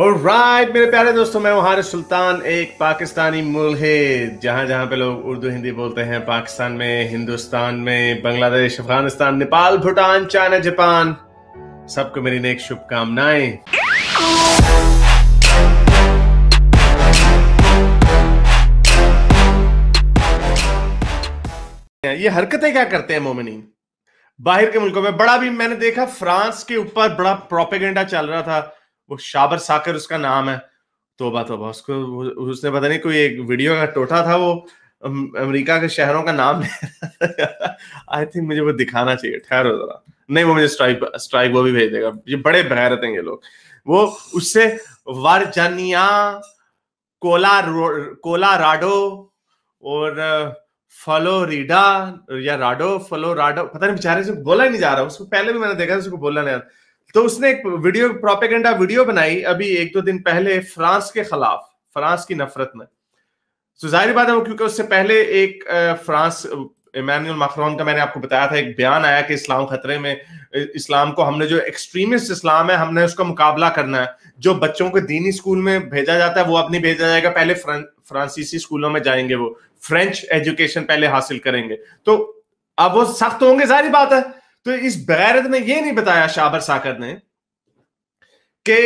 right मेरे प्यारे दोस्तों मैं वहां सुल्तान एक पाकिस्तानी है जहां जहां पे लोग उर्दू हिंदी बोलते हैं पाकिस्तान में हिंदुस्तान में बांग्लादेश अफगानिस्तान नेपाल भूटान चाइना जापान सबको मेरी नेक शुभकामनाएं ये हरकतें क्या करते हैं मोमिनी बाहर के मुल्कों में बड़ा भी मैंने देखा फ्रांस के ऊपर बड़ा प्रोपेगेंडा चल रहा था वो शाबर साकर उसका नाम है तोबा तोबा उसको उसने पता नहीं कोई एक वीडियो का टोटा था वो अमेरिका के शहरों का नाम आई थिंक मुझे वो दिखाना चाहिए ठहरो जरा नहीं वो मुझे स्ट्राइक स्ट्राइक वो भी भेज देगा ये बड़े बहरत हैं ये लोग वो उससे वर्जनिया कोला कोलाराडो और फ्लोरिडा या राडो फ्लोराडो पता नहीं बेचारे से बोला ही नहीं जा रहा उसको पहले भी मैंने देखा उसको बोला नहीं तो उसने एक वीडियो प्रोपेगेंडा वीडियो बनाई अभी एक दो दिन पहले फ्रांस के खिलाफ फ्रांस की नफरत में तो जाहिर बात है वो क्योंकि उससे पहले एक फ्रांस इमानुअल माखरॉन का मैंने आपको बताया था एक बयान आया कि इस्लाम खतरे में इस्लाम को हमने जो एक्सट्रीमिस्ट इस्लाम है हमने उसका मुकाबला करना है जो बच्चों को दीनी स्कूल में भेजा जाता है वो अब नहीं भेजा जाएगा पहले फ्रांसीसी स्कूलों में जाएंगे वो फ्रेंच एजुकेशन पहले हासिल करेंगे तो अब वो सख्त होंगे जारी बात है तो इस बैरद ने यह नहीं बताया शाबर साकर ने कि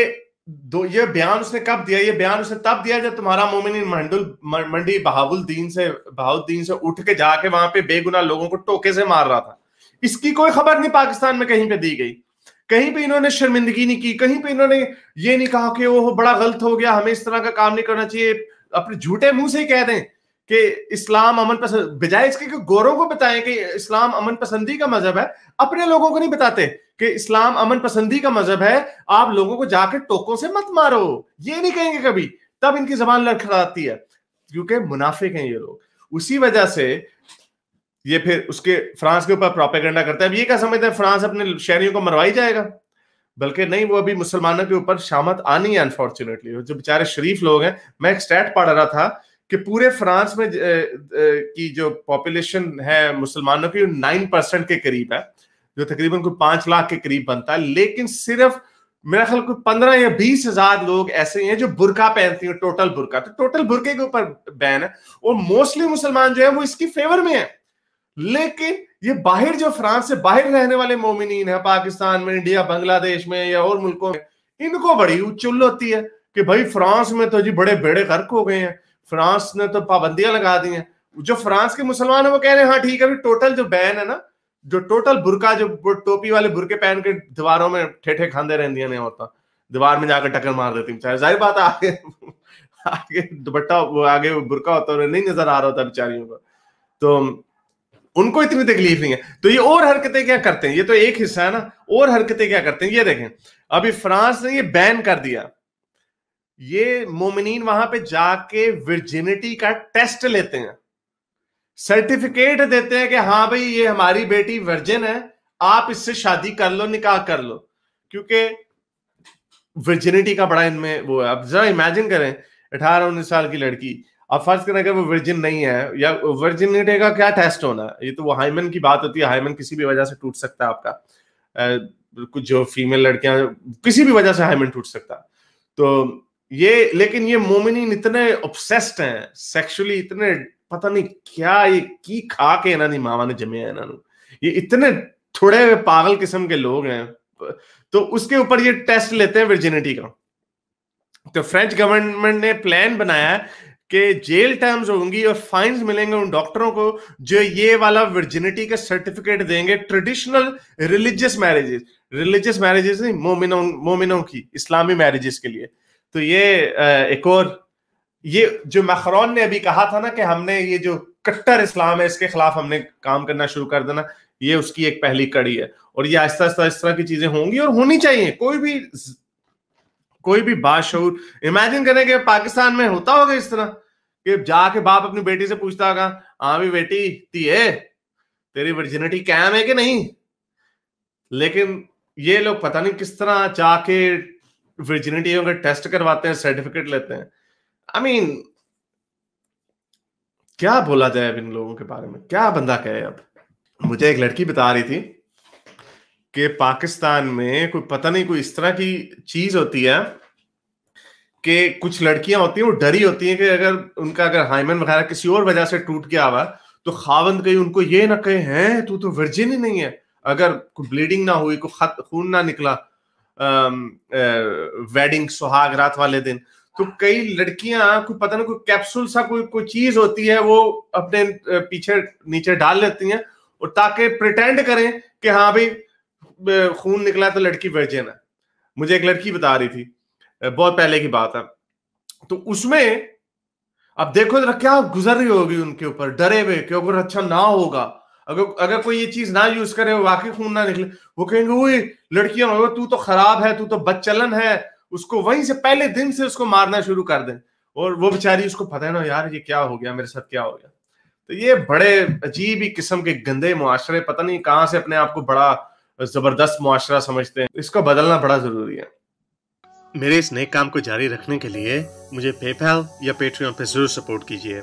दो ये बयान उसने कब दिया ये बयान उसने तब दिया जब तुम्हारा मोमिन मंडुल मंडी बहाउद्दीन से बहाउद्दीन से उठ के जाके वहां पे बेगुना लोगों को टोके से मार रहा था इसकी कोई खबर नहीं पाकिस्तान में कहीं पे दी गई कहीं पे इन्होंने शर्मिंदगी नहीं की कहीं पे इन्होंने ये नहीं कहा कि वो बड़ा गलत हो गया हमें इस तरह का काम नहीं करना चाहिए अपने झूठे मुंह से ही कह दें कि इस्लाम अमन पसंद बजाय इसके कि गोरों को बताएं कि इस्लाम अमन पसंदी का मजहब है अपने लोगों को नहीं बताते कि इस्लाम अमन पसंदी का मजहब है आप लोगों को जाकर टोकों से मत मारो ये नहीं कहेंगे कभी तब इनकी जबान लड़खड़ाती है क्योंकि मुनाफिक हैं ये लोग उसी वजह से ये फिर उसके फ्रांस के ऊपर प्रोपेगेंडा करता है अब ये क्या समझते हैं फ्रांस अपने शहरियों को मरवाई जाएगा बल्कि नहीं वो अभी मुसलमानों के ऊपर शामत आनी है अनफॉर्चुनेटली जो बेचारे शरीफ लोग हैं मैं एक स्टैट पढ़ रहा था कि पूरे फ्रांस में की जो पॉपुलेशन है मुसलमानों की नाइन परसेंट के करीब है जो तकरीबन कोई पांच लाख के करीब बनता है लेकिन सिर्फ मेरा ख्याल कोई पंद्रह या बीस हजार लोग ऐसे हैं जो बुरका पहनती हैं टोटल बुरका तो टोटल बुरके के ऊपर बैन है और मोस्टली मुसलमान जो है वो इसकी फेवर में है लेकिन ये बाहर जो फ्रांस से बाहर रहने वाले मोमिन है पाकिस्तान में इंडिया बांग्लादेश में या और मुल्कों में इनको बड़ी उच्चुल होती है कि भाई फ्रांस में तो जी बड़े बेड़े गर्क हो गए हैं फ्रांस ने तो पाबंदियां लगा दी हैं जो फ्रांस के मुसलमान है वो कह रहे हैं हाँ ठीक है टोटल जो बैन है ना जो टोटल बुरका जो टोपी वाले बुरके पहन के दीवारों में ठेठे खांदे रहती नहीं होता दीवार में जाकर टक्कर मार देती बेचारे जाहिर बात है आगे आगे दुपट्टा आगे बुरका होता है नहीं नजर आ रहा होता बेचारियों को तो उनको इतनी तकलीफ नहीं है तो ये और हरकतें क्या करते हैं ये तो एक हिस्सा है ना और हरकतें क्या करते हैं ये देखें अभी फ्रांस ने ये बैन कर दिया ये मोमिनीन वहां पे जाके विर्जिनिटी का टेस्ट लेते हैं सर्टिफिकेट देते हैं कि हाँ भाई ये हमारी बेटी वर्जिन है आप इससे शादी कर लो निकाह कर लो क्योंकि वर्जिनिटी का बड़ा इनमें वो है अब जरा इमेजिन करें अठारह उन्नीस साल की लड़की अब फर्ज करें अगर वो वर्जिन नहीं है या वर्जिनिटी का क्या टेस्ट होना है ये तो वो हाइमन की बात होती है हाइमन किसी भी वजह से टूट सकता है आपका कुछ जो फीमेल लड़कियां किसी भी वजह से हाइमन टूट सकता तो ये लेकिन ये मोमिन इतने ऑब्सेस्ड हैं सेक्सुअली इतने पता नहीं क्या ये की खा के इन्होंने मावा ने जमे ਜਮਿਆ ਇਹਨਾਂ ये इतने थोड़े पागल किस्म के लोग हैं तो उसके ऊपर ये टेस्ट लेते हैं वर्जिनिटी का तो फ्रेंच गवर्नमेंट ने प्लान बनाया कि जेल टर्म्स होंगी और फाइंस मिलेंगे उन डॉक्टरों को जो ये वाला वर्जिनिटी का सर्टिफिकेट देंगे traditional religious marriages religious marriages नहीं मोमिनों मोमिनों की इस्लामी मैरिजेस के लिए तो ये एक और ये जो मखरौन ने अभी कहा था ना कि हमने ये जो कट्टर इस्लाम है इसके खिलाफ हमने काम करना शुरू कर देना ये उसकी एक पहली कड़ी है और ये आहिस्ता आहिस्ता इस तरह की चीजें होंगी और होनी चाहिए कोई भी कोई भी बाशूर इमेजिन करें कि पाकिस्तान में होता होगा इस तरह कि जाके बाप अपनी बेटी से पूछता होगा हाँ भी बेटी ती है तेरी वर्जिनिटी कैम है कि नहीं लेकिन ये लोग पता नहीं किस तरह जाके वर्जिनिटी अगर टेस्ट करवाते हैं सर्टिफिकेट लेते हैं आई I मीन mean, क्या बोला जाए अब इन लोगों के बारे में क्या बंदा कहे अब मुझे एक लड़की बता रही थी कि पाकिस्तान में कोई पता नहीं कोई इस तरह की चीज होती है कि कुछ लड़कियां होती हैं वो डरी होती हैं कि अगर उनका अगर हाइमन वगैरह किसी और वजह से टूट गया हुआ तो खावंद कहीं उनको ये ना कहे हैं तू तो वर्जिन ही नहीं है अगर कोई ब्लीडिंग ना हुई कोई खून ना निकला वेडिंग सुहाग रात वाले दिन तो कई लड़कियां कोई पता नहीं कोई कैप्सूल सा कोई कोई चीज होती है वो अपने पीछे नीचे डाल लेती हैं और ताकि प्रिटेंड करें कि हाँ भाई खून निकला है तो लड़की वर्जन है मुझे एक लड़की बता रही थी बहुत पहले की बात है तो उसमें अब देखो जरा क्या गुजर रही होगी उनके ऊपर डरे हुए क्योंकि अच्छा ना होगा अगर अगर कोई ये चीज ना यूज करे वाकई खून ना निकले वो कहेंगे वो लड़कियां तू तो खराब है तू तो बदचलन है उसको वहीं से पहले दिन से उसको मारना शुरू कर दे और वो बेचारी उसको पता है ना यार ये क्या हो गया मेरे साथ क्या हो गया तो ये बड़े अजीब ही किस्म के गंदे मुआरे पता नहीं कहाँ से अपने आप को बड़ा जबरदस्त मुआरा समझते हैं इसको बदलना बड़ा जरूरी है मेरे इस नए काम को जारी रखने के लिए मुझे पेपैल या पेट्रियन पर जरूर सपोर्ट कीजिए